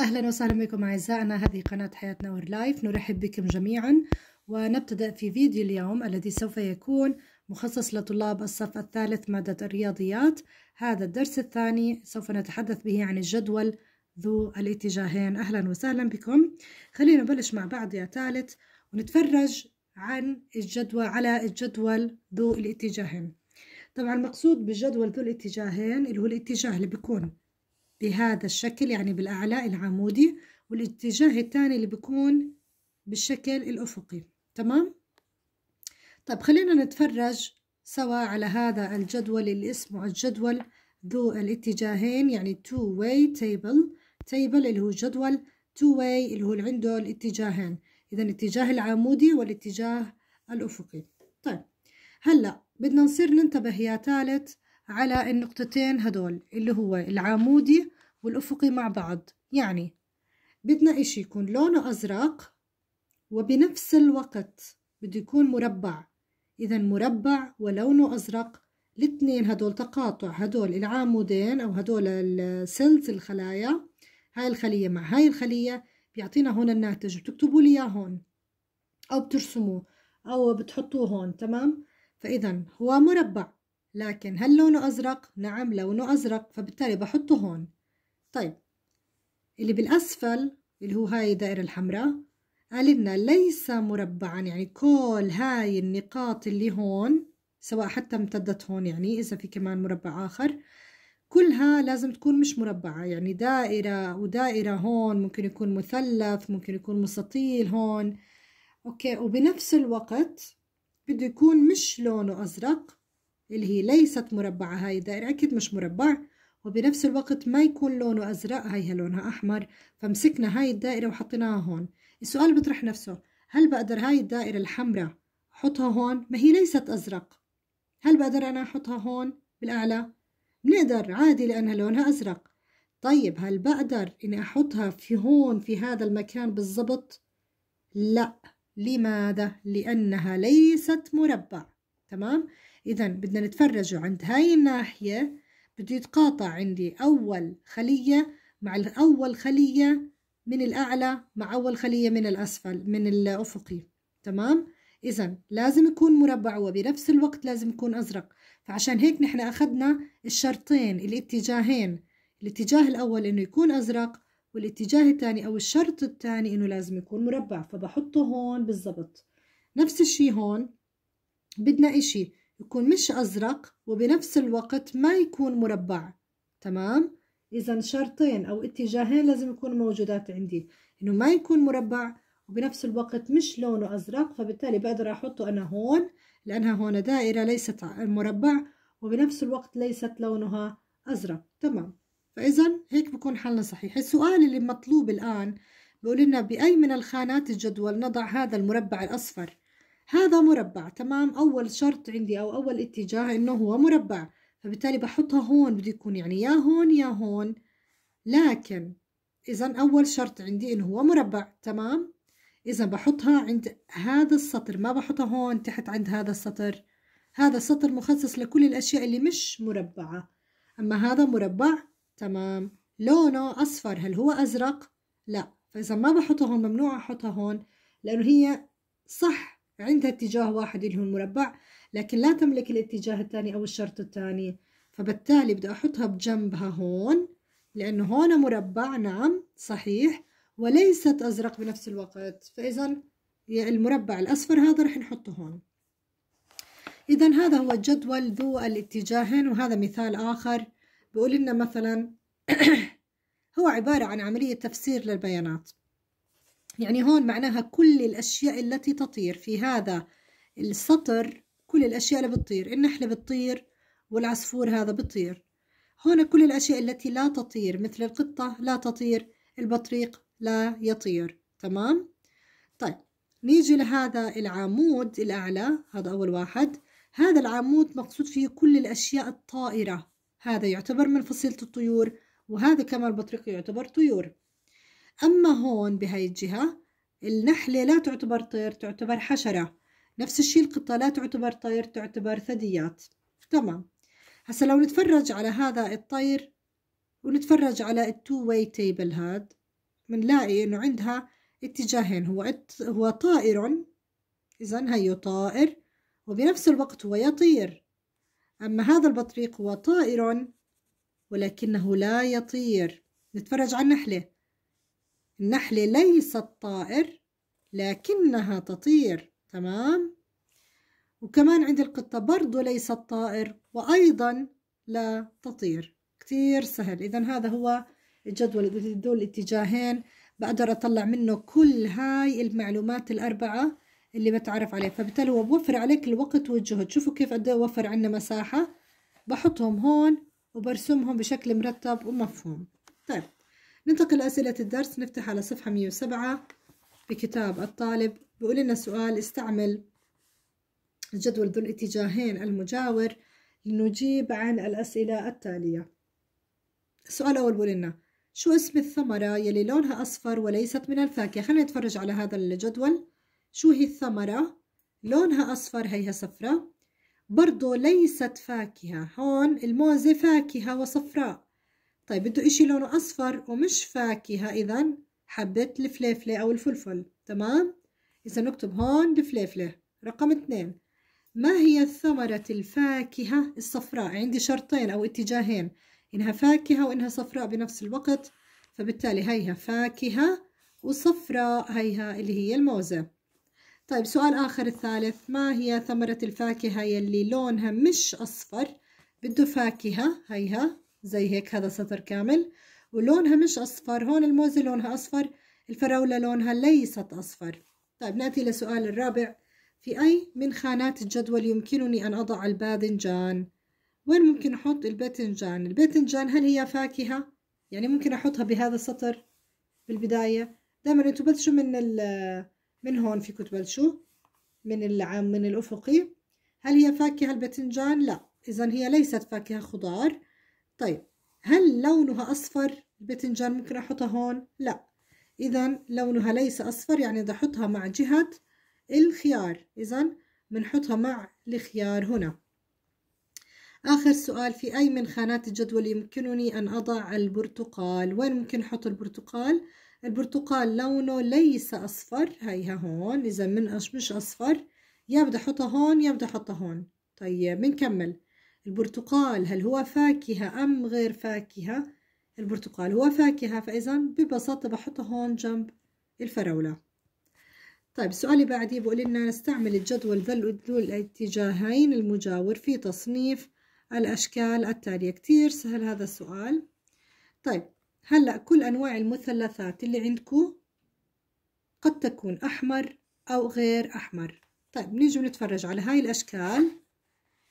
اهلا وسهلا بكم اعزائنا هذه قناه حياتنا لايف نرحب بكم جميعا ونبتدأ في فيديو اليوم الذي سوف يكون مخصص لطلاب الصف الثالث مادة الرياضيات هذا الدرس الثاني سوف نتحدث به عن الجدول ذو الاتجاهين أهلا وسهلا بكم خلينا نبلش مع بعض يا ثالث ونتفرج عن الجدول على الجدول ذو الاتجاهين طبعا المقصود بالجدول ذو الاتجاهين اللي هو الاتجاه اللي بيكون بهذا الشكل يعني بالأعلى العمودي والاتجاه الثاني اللي بيكون بالشكل الأفقي تمام طب خلينا نتفرج سوا على هذا الجدول اللي اسمه الجدول ذو الاتجاهين يعني two way table table اللي هو جدول two way اللي هو عنده الاتجاهين إذا الاتجاه العمودي والاتجاه الأفقي طيب هلأ بدنا نصير ننتبه يا ثالث على النقطتين هدول اللي هو العامودي والأفقي مع بعض يعني بدنا إشي يكون لونه أزرق وبنفس الوقت بده يكون مربع إذا مربع ولونه أزرق الاثنين هدول تقاطع هدول العامودين أو هدول السيلز الخلايا هاي الخلية مع هاي الخلية بيعطينا هون الناتج بتكتبوا لي إياه هون أو بترسموه أو بتحطوه هون تمام فإذا هو مربع لكن هل لونه أزرق؟ نعم لونه أزرق فبالتالي بحطه هون طيب اللي بالأسفل اللي هو هاي الدائرة الحمراء قال لنا ليس مربعا يعني كل هاي النقاط اللي هون سواء حتى امتدت هون يعني إذا في كمان مربع آخر كلها لازم تكون مش مربعة يعني دائرة ودائرة هون ممكن يكون مثلث ممكن يكون مستطيل هون أوكي وبنفس الوقت بده يكون مش لونه أزرق اللي هي ليست مربعة هاي الدائرة أكيد مش مربع وبنفس الوقت ما يكون لونه أزرق هاي لونها أحمر فمسكنا هاي الدائرة وحطيناها هون السؤال بيطرح نفسه هل بقدر هاي الدائرة الحمراء حطها هون ما هي ليست أزرق هل بقدر أنا أحطها هون بالأعلى بنقدر عادي لأنها لونها أزرق طيب هل بقدر إني أحطها في هون في هذا المكان بالضبط لا لماذا لأنها ليست مربع تمام إذا بدنا نتفرجوا عند هاي الناحية بده يتقاطع عندي أول خلية مع أول خلية من الأعلى مع أول خلية من الأسفل من الأفقي تمام؟ إذا لازم يكون مربع وبنفس الوقت لازم يكون أزرق فعشان هيك نحن أخذنا الشرطين الاتجاهين الاتجاه الأول إنه يكون أزرق والاتجاه الثاني أو الشرط الثاني إنه لازم يكون مربع فبحطه هون بالضبط نفس الشيء هون بدنا إشي يكون مش أزرق وبنفس الوقت ما يكون مربع تمام إذا شرطين أو اتجاهين لازم يكونوا موجودات عندي إنه ما يكون مربع وبنفس الوقت مش لونه أزرق فبالتالي بقدر أحطه أنا هون لأنها هون دائرة ليست مربع وبنفس الوقت ليست لونها أزرق تمام فإذا هيك بكون حلنا صحيح السؤال اللي مطلوب الآن بيقول لنا بأي من الخانات الجدول نضع هذا المربع الأصفر هذا مربع تمام أول شرط عندي أو أول اتجاه إنه هو مربع فبالتالي بحطها هون بده يكون يعني يا هون يا هون لكن إذا أول شرط عندي إنه هو مربع تمام إذا بحطها عند هذا السطر ما بحطها هون تحت عند هذا السطر هذا السطر مخصص لكل الأشياء اللي مش مربعة أما هذا مربع تمام لونه أصفر هل هو أزرق؟ لا فإذا ما بحطها هون ممنوع أحطها هون لأنه هي صح عندها اتجاه واحد اللي هو المربع لكن لا تملك الاتجاه الثاني أو الشرط الثاني فبالتالي بدي أحطها بجنبها هون لأنه هون مربع نعم صحيح وليست أزرق بنفس الوقت فإذا المربع الأصفر هذا رح نحطه هون إذا هذا هو الجدول ذو الاتجاهين وهذا مثال آخر بقول لنا مثلا هو عبارة عن عملية تفسير للبيانات يعني هون معناها كل الأشياء التي تطير في هذا السطر كل الأشياء اللي بتطير النحلة بتطير والعصفور هذا بتطير هنا كل الأشياء التي لا تطير مثل القطة لا تطير البطريق لا يطير تمام طيب نيجي لهذا العمود الأعلى هذا أول واحد هذا العمود مقصود فيه كل الأشياء الطائرة هذا يعتبر من فصيلة الطيور وهذا كمان البطريق يعتبر طيور أما هون بهاي الجهة النحلة لا تعتبر طير تعتبر حشرة نفس الشيء القطة لا تعتبر طير تعتبر ثدييات تمام هسا لو نتفرج على هذا الطير ونتفرج على التو واي تيبل هاد بنلاقي انه عندها اتجاهين هو هو طائر اذا هي طائر وبنفس الوقت هو يطير اما هذا البطريق هو طائر ولكنه لا يطير نتفرج على النحله النحلة ليست طائر لكنها تطير تمام وكمان عند القطة برضو ليست طائر وأيضا لا تطير كتير سهل إذا هذا هو الجدول دول الاتجاهين بقدر أطلع منه كل هاي المعلومات الأربعة اللي بتعرف عليه فبالتالي هو بوفر عليك الوقت والجهد شوفوا كيف قد إيه وفر عنا مساحة بحطهم هون وبرسمهم بشكل مرتب ومفهوم طيب ننتقل لأسئلة الدرس نفتح على صفحة 107 بكتاب الطالب بيقول لنا سؤال استعمل الجدول ذو الاتجاهين المجاور لنجيب عن الأسئلة التالية السؤال الأول بيقول لنا شو اسم الثمرة يلي لونها أصفر وليست من الفاكهة خلينا نتفرج على هذا الجدول شو هي الثمرة لونها أصفر هيها صفراء برضو ليست فاكهة هون الموزة فاكهة وصفراء طيب بده إشي لونه أصفر ومش فاكهة إذا حبة الفليفلة أو الفلفل تمام إذا نكتب هون الفليفلة رقم اثنين ما هي ثمرة الفاكهة الصفراء عندي شرطين أو اتجاهين إنها فاكهة وإنها صفراء بنفس الوقت فبالتالي هيها فاكهة وصفراء هيها اللي هي الموزة طيب سؤال آخر الثالث ما هي ثمرة الفاكهة يلي لونها مش أصفر بده فاكهة هيها زي هيك هذا سطر كامل ولونها مش أصفر هون الموزة لونها أصفر الفراولة لونها ليست أصفر طيب نأتي لسؤال الرابع في أي من خانات الجدول يمكنني أن أضع الباذنجان؟ وين ممكن أحط الباذنجان؟ الباذنجان هل هي فاكهة؟ يعني ممكن أحطها بهذا السطر بالبداية دائما انتم بلشوا من من هون فيكم تبلشوا من العام من الأفقي هل هي فاكهة الباذنجان؟ لا إذا هي ليست فاكهة خضار طيب هل لونها أصفر الباذنجان ممكن أحطها هون لا إذا لونها ليس أصفر يعني بدي أحطها مع جهة الخيار إذا بنحطها مع الخيار هنا آخر سؤال في أي من خانات الجدول يمكنني أن أضع البرتقال وين ممكن أحط البرتقال البرتقال لونه ليس أصفر هيها هون إذا من مش أصفر يا بدي أحطها هون يا بدي أحطها هون طيب بنكمل البرتقال هل هو فاكهة أم غير فاكهة البرتقال هو فاكهة فإذا ببساطة بحطها هون جنب الفراولة طيب السؤال اللي بعديه بقول لنا نستعمل الجدول ذو الاتجاهين المجاور في تصنيف الأشكال التالية كتير سهل هذا السؤال طيب هلأ كل أنواع المثلثات اللي عندكو قد تكون أحمر أو غير أحمر طيب نيجي نتفرج على هاي الأشكال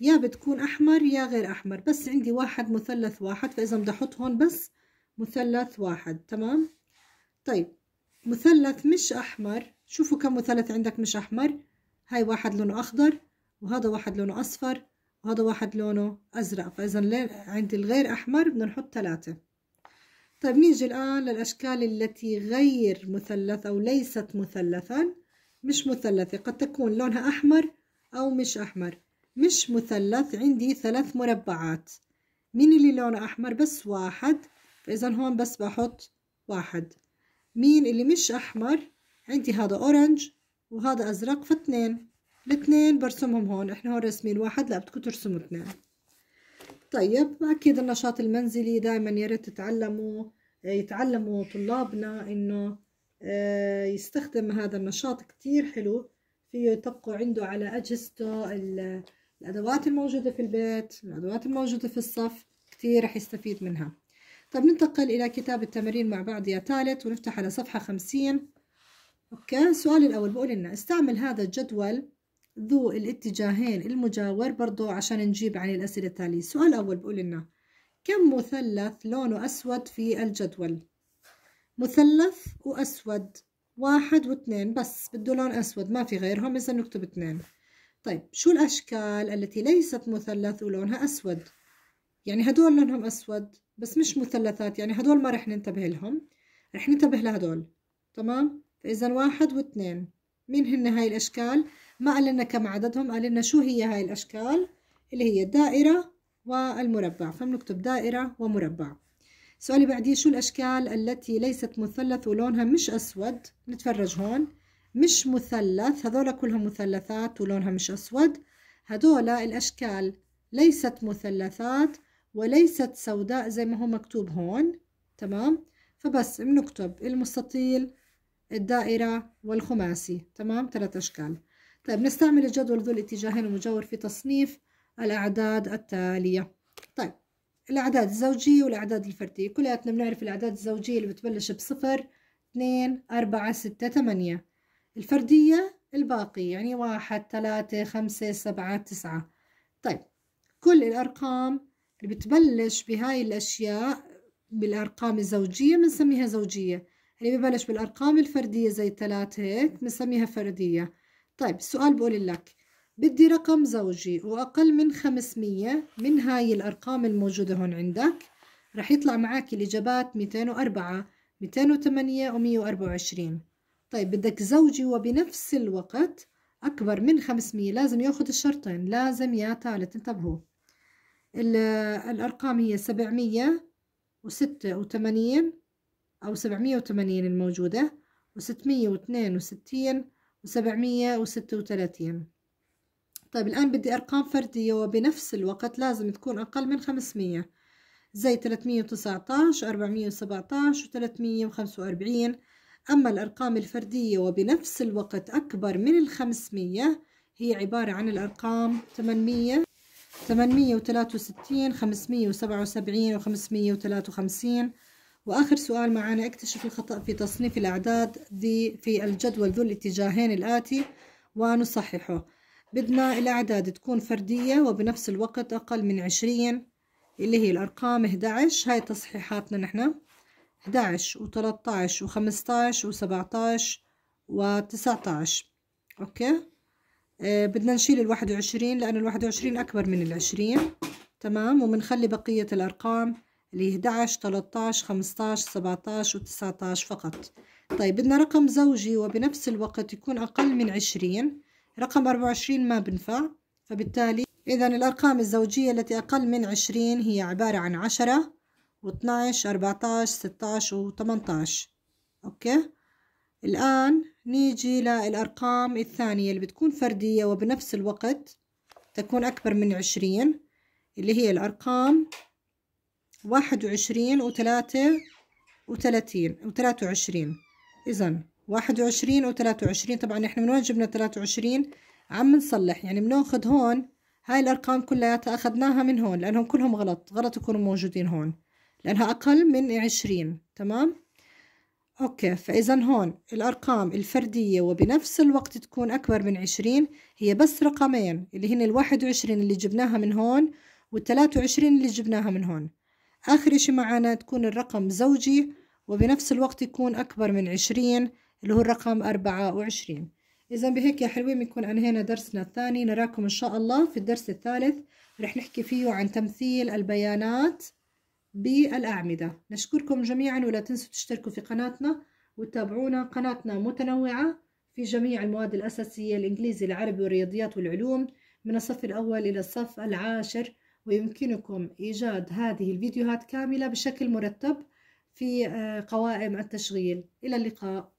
يا بتكون أحمر يا غير أحمر بس عندي واحد مثلث واحد فإذا بدي أحط هون بس مثلث واحد تمام طيب مثلث مش أحمر شوفوا كم مثلث عندك مش أحمر هاي واحد لونه أخضر وهذا واحد لونه أصفر وهذا واحد لونه أزرق فإذا عندي الغير أحمر بدنا نحط ثلاثة طيب نيجي الآن للأشكال التي غير مثلث أو ليست مثلثا مش مثلثة قد تكون لونها أحمر أو مش أحمر مش مثلث عندي ثلاث مربعات مين اللي لونه أحمر بس واحد فإذا هون بس بحط واحد مين اللي مش أحمر عندي هذا أورنج وهذا أزرق فاثنين الاثنين برسمهم هون احنا هون رسمين واحد لا بدكم ترسموا اثنين طيب أكيد النشاط المنزلي دائما يا ريت تتعلموا آه، يتعلموا طلابنا إنه آه، يستخدم هذا النشاط كتير حلو فيه يطبقوا عنده على أجهزته الأدوات الموجودة في البيت الأدوات الموجودة في الصف كثير رح يستفيد منها طب ننتقل إلى كتاب التمارين مع بعض يا ثالث ونفتح على صفحة خمسين أوكي السؤال الأول بقول لنا استعمل هذا الجدول ذو الاتجاهين المجاور برضو عشان نجيب عن الأسئلة التالية السؤال الأول بقول لنا كم مثلث لونه أسود في الجدول مثلث وأسود واحد واثنين بس بده لون أسود ما في غيرهم إذا نكتب اثنين طيب شو الأشكال التي ليست مثلث ولونها أسود يعني هدول لونهم أسود بس مش مثلثات يعني هدول ما رح ننتبه لهم رح ننتبه لهدول تمام فإذا واحد واثنين مين هن هاي الأشكال ما قال لنا كم عددهم قال لنا شو هي هاي الأشكال اللي هي الدائرة والمربع فبنكتب دائرة ومربع السؤال اللي بعديه شو الأشكال التي ليست مثلث ولونها مش أسود نتفرج هون مش مثلث هذول كلهم مثلثات ولونها مش أسود هذول الأشكال ليست مثلثات وليست سوداء زي ما هو مكتوب هون تمام فبس بنكتب المستطيل الدائرة والخماسي تمام ثلاث أشكال طيب نستعمل الجدول ذو الاتجاهين المجاور في تصنيف الأعداد التالية طيب الأعداد الزوجية والأعداد الفردية كلياتنا بنعرف الأعداد الزوجية اللي بتبلش بصفر اثنين أربعة ستة ثمانية الفردية الباقي يعني واحد ثلاثة خمسة سبعة تسعة طيب كل الأرقام اللي بتبلش بهاي الأشياء بالأرقام الزوجية بنسميها زوجية اللي ببلش بالأرقام الفردية زي ثلاثة هيك بنسميها فردية طيب السؤال بقول لك بدي رقم زوجي وأقل من خمسمية من هاي الأرقام الموجودة هون عندك رح يطلع معك الإجابات 204 208 و 124 طيب بدك زوجي وبنفس الوقت أكبر من 500 لازم يأخذ الشرطين لازم يا تالت انتبهوا الأرقام هي 786 أو 780 الموجودة و662 و736 طيب الآن بدي أرقام فردية وبنفس الوقت لازم تكون أقل من 500 زي 319 417 و345 أما الأرقام الفردية وبنفس الوقت أكبر من الخمسمية هي عبارة عن الأرقام 800 863 577 و 553 وآخر سؤال معانا اكتشف الخطأ في تصنيف الأعداد دي في الجدول ذو الاتجاهين الآتي ونصححه بدنا الأعداد تكون فردية وبنفس الوقت أقل من 20 اللي هي الأرقام 11 هاي تصحيحاتنا نحن 11 و13 و15 و17 و19 اوكي آه بدنا نشيل ال21 لانه ال21 أكبر من ال20 تمام وبنخلي بقية الأرقام اللي 11 13 15 17 و19 فقط طيب بدنا رقم زوجي وبنفس الوقت يكون أقل من 20 رقم 24 ما بنفع فبالتالي إذا الأرقام الزوجية التي أقل من 20 هي عبارة عن 10 و12 14 16 و18 أوكي الآن نيجي للأرقام الثانية اللي بتكون فردية وبنفس الوقت تكون أكبر من 20 اللي هي الأرقام 21 و3 و30 و23 إذا 21 و23 طبعا إحنا من وين جبنا 23 عم نصلح يعني بناخذ هون هاي الأرقام كلها أخذناها من هون لأنهم كلهم غلط غلط يكونوا موجودين هون لأنها أقل من عشرين تمام؟ أوكي فإذا هون الأرقام الفردية وبنفس الوقت تكون أكبر من عشرين هي بس رقمين اللي هن الواحد وعشرين اللي جبناها من هون والتلاتة وعشرين اللي جبناها من هون آخر إشي معنا تكون الرقم زوجي وبنفس الوقت يكون أكبر من عشرين اللي هو الرقم أربعة وعشرين إذا بهيك يا حلوين بنكون أنهينا درسنا الثاني نراكم إن شاء الله في الدرس الثالث رح نحكي فيه عن تمثيل البيانات بالأعمدة نشكركم جميعا ولا تنسوا تشتركوا في قناتنا وتتابعونا قناتنا متنوعة في جميع المواد الأساسية الإنجليزي العربي والرياضيات والعلوم من الصف الأول إلى الصف العاشر ويمكنكم إيجاد هذه الفيديوهات كاملة بشكل مرتب في آه، قوائم التشغيل إلى اللقاء